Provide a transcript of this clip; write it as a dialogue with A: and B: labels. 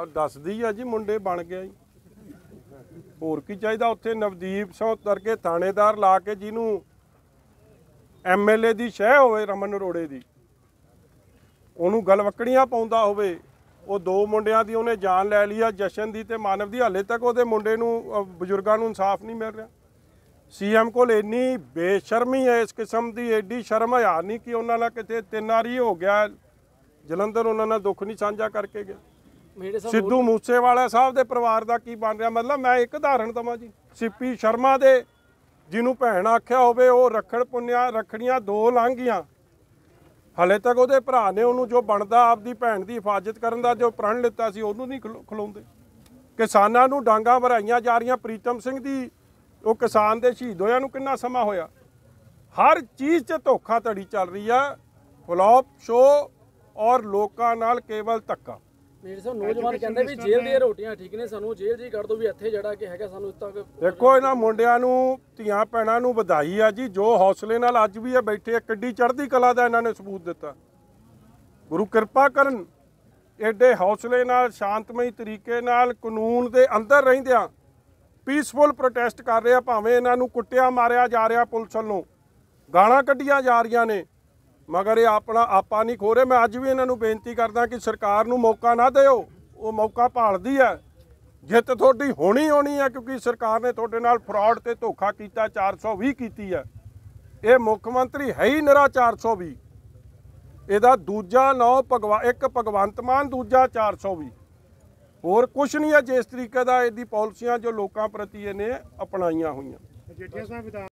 A: ਆ ਦੱਸਦੀ ਆ ਜੀ ਮੁੰਡੇ ਬਣ ਗਿਆ ਜੀ ਹੋਰ ਕੀ ਚਾਹੀਦਾ ਉੱਥੇ ਨਵਦੀਪ ਸਿੰਘ ਤਰਕੇ ਥਾਣੇਦਾਰ ਲਾ ਕੇ ਜਿਹਨੂੰ ਐਮਐਲਏ ਦੀ ਸ਼ਹਿ ਹੋਵੇ ਰਮਨ ਰੋੜੇ ਦੀ ਉਹਨੂੰ ਵਕੜੀਆਂ ਪਾਉਂਦਾ ਹੋਵੇ ਉਹ ਦੋ ਮੁੰਡਿਆਂ ਦੀ ਉਹਨੇ ਜਾਨ ਲੈ ਲਈ ਆ ਜਸ਼ਨ ਦੀ ਤੇ ਮਾਨਵ ਦੀ ਹਾਲੇ ਤੱਕ ਉਹਦੇ ਮੁੰਡੇ ਨੂੰ ਬਜ਼ੁਰਗਾਂ ਨੂੰ ਇਨਸਾਫ ਨਹੀਂ ਮਿਲ ਰਿਹਾ ਸੀਐਮ ਕੋਲ ਇੰਨੀ ਬੇਸ਼ਰਮੀ ਹੈ ਇਸ ਕਿਸਮ ਦੀ ਐਡੀ ਸ਼ਰਮ ਹਿਆ ਨਹੀਂ ਕਿ ਉਹਨਾਂ ਨਾਲ ਕਿਤੇ ਤਿੰਨ ਆਰੀ ਹੋ ਗਿਆ ਜਲੰਧਰ ਉਹਨਾਂ ਨਾਲ ਦੁੱਖ ਨਹੀਂ ਸਾਂਝਾ ਕਰਕੇ ਗਿਆ ਸਿੱਧੂ ਮੂਸੇਵਾਲਾ ਸਾਹਿਬ ਦੇ ਪਰਿਵਾਰ ਦਾ ਕੀ ਬਣ ਰਿਹਾ ਮਤਲਬ ਮੈਂ ਇੱਕ ਉਦਾਹਰਣ ਦਵਾਂ ਜੀ ਸੀਪੀ ਸ਼ਰਮਾ ਦੇ ਜਿਹਨੂੰ ਭੈਣ ਆਖਿਆ ਹੋਵੇ ਉਹ ਰਖੜ ਪੁੰਨਿਆ ਰਖੜੀਆਂ ਦੋ ਲੰਘੀਆਂ ਹਲੇ ਤੱਕ ਉਹਦੇ ਭਰਾ ਨੇ ਉਹਨੂੰ ਜੋ ਬਣਦਾ ਆਪਦੀ ਭੈਣ ਦੀ ਹਿਫਾਜ਼ਤ ਕਰਨ ਦਾ ਜੋ ਪ੍ਰਣ ਲਿੱਤਾ ਸੀ ਉਹਨੂੰ ਨਹੀਂ ਖਲਾਉਂਦੇ ਕਿਸਾਨਾਂ ਨੂੰ ਡਾਂਗਾ ਭਰਾਈਆਂ ਜਾ ਰਹੀਆਂ ਪ੍ਰੀਤਮ ਸਿੰਘ ਦੀ ਉਹ ਕਿਸਾਨ ਦੇ ਸ਼ਹੀਦ ਹੋਇਆ ਨੂੰ ਕਿੰਨਾ ਸਮਾਂ ਹੋਇਆ ਹਰ ਚੀਜ਼ 'ਚ ਧੋਖਾ ਧੜੀ ਚੱਲ ਰਹੀ ਆ ਫਲੋਪ ਸ਼ੋ ਔਰ ਲੋਕਾਂ ਨਾਲ ਕੇਵਲ ਧੱਕਾ ਮੇਰੇ ਸਰ ਨੌਜਵਾਨ ਕਹਿੰਦੇ ਵੀ ਜੇਲ੍ਹ ਦੀਆਂ ਰੋਟੀਆਂ ਠੀਕ ਨੇ ਸਾਨੂੰ ਜੇਲ੍ਹ ਜੀ ਕੱਢ ਦੋ ਵੀ ਇੱਥੇ ਜਿਹੜਾ ਕਿ ਹੈਗਾ ਸਾਨੂੰ ਇੱਥੇ ਤੱਕ ਦੇਖੋ ਇਹਨਾਂ ਮੁੰਡਿਆਂ ਨੂੰ ਧੀਆਂ ਪੈਣਾ ਨੂੰ ਵਧਾਈ ਆ ਜੀ ਜੋ ਹੌਸਲੇ ਨਾਲ ਅੱਜ ਵੀ ਇਹ ਬੈਠੇ ਕਿੱਡੀ ਚੜ੍ਹਦੀ ਕਲਾ ਦਾ ਇਹਨਾਂ ਨੇ ਸਬੂਤ ਦਿੱਤਾ ਗੁਰੂ ਕਿਰਪਾ ਕਰਨ ਐਡੇ ਹੌਸਲੇ ਨਾਲ ਸ਼ਾਂਤਮਈ ਤਰੀਕੇ ਨਾਲ ਕਾਨੂੰਨ ਦੇ ਅੰਦਰ ਰਹਿੰਦਿਆਂ ਪੀਸਫੁਲ ਪ੍ਰੋਟੈਸਟ ਕਰ ਰਹੇ ਆ ਭਾਵੇਂ ਇਹਨਾਂ ਨੂੰ ਕੁੱਟਿਆ ਮਾਰਿਆ ਜਾ ਰਿਹਾ ਪੁਲਿਸ ਵੱਲੋਂ ਗਾਲਾਂ ਕੱਢੀਆਂ ਜਾ ਰਹੀਆਂ ਨੇ ਮਗਰ ਇਹ ਆਪਣਾ ਆਪਾ ਨਹੀਂ ਖੋ ਰਹੇ ਮੈਂ ਅੱਜ ਵੀ ਇਹਨਾਂ ਨੂੰ ਬੇਨਤੀ ਕਰਦਾ ਕਿ ਸਰਕਾਰ ਨੂੰ ਮੌਕਾ ਨਾ ਦਿਓ ਉਹ ਮੌਕਾ ਭਾਲਦੀ ਹੈ ਜਿੱਤ ਤੁਹਾਡੀ ਹੋਣੀ ਹੋਣੀ ਹੈ ਕਿਉਂਕਿ ਸਰਕਾਰ ਨੇ ਤੁਹਾਡੇ ਨਾਲ ਫਰਾਡ ਤੇ ਧੋਖਾ ਕੀਤਾ 420 ਕੀਤੀ ਹੈ ਇਹ ਮੁੱਖ ਮੰਤਰੀ ਹੈ ਹੀ ਨਰਾ 420 ਇਹਦਾ ਦੂਜਾ ਨੌ ਭਗਵਾ ਇੱਕ ਭਗਵੰਤ ਮਾਨ ਦੂਜਾ 420 ਹੋਰ ਕੁਝ ਨਹੀਂ ਹੈ ਜਿਸ ਤਰੀਕੇ ਦਾ ਇਹਦੀ ਪਾਲਿਸੀਆਂ ਜੋ ਲੋਕਾਂ ਪ੍ਰਤੀ ਇਹਨੇ ਅਪਣਾਈਆਂ ਹੋਈਆਂ